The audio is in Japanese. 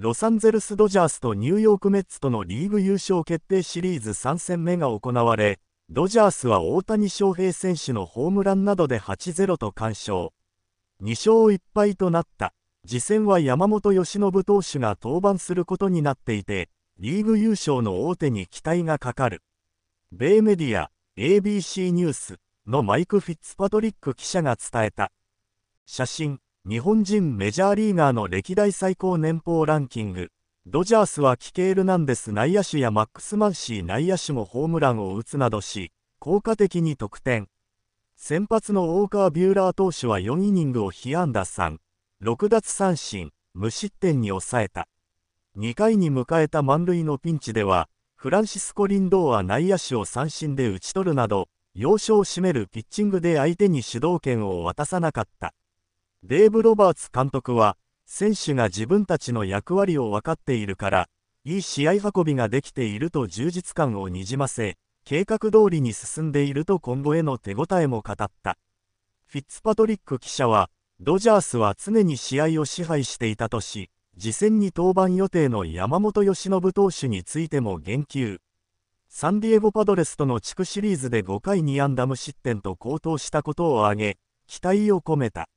ロサンゼルス・ドジャースとニューヨーク・メッツとのリーグ優勝決定シリーズ3戦目が行われ、ドジャースは大谷翔平選手のホームランなどで8-0と完勝。2勝1敗となった。次戦は山本由伸投手が登板することになっていて、リーグ優勝の大手に期待がかかる。米メディア、ABC ニュースのマイク・フィッツパトリック記者が伝えた。写真日本人メジャーリーガーの歴代最高年俸ランキングドジャースはキケールナンデス内野手やマックス・マンシー内野手もホームランを打つなどし効果的に得点先発の大川ビューラー投手は4イニングを被安打3 6奪三振無失点に抑えた2回に迎えた満塁のピンチではフランシスコ・リンドーは内野手を三振で打ち取るなど要所を締めるピッチングで相手に主導権を渡さなかったデーブ・ロバーツ監督は、選手が自分たちの役割を分かっているから、いい試合運びができていると充実感をにじませ、計画通りに進んでいると今後への手応えも語った。フィッツパトリック記者は、ドジャースは常に試合を支配していたとし、次戦に登板予定の山本由伸投手についても言及。サンディエゴパドレスとの地区シリーズで5回2安打無失点と好投したことを挙げ、期待を込めた。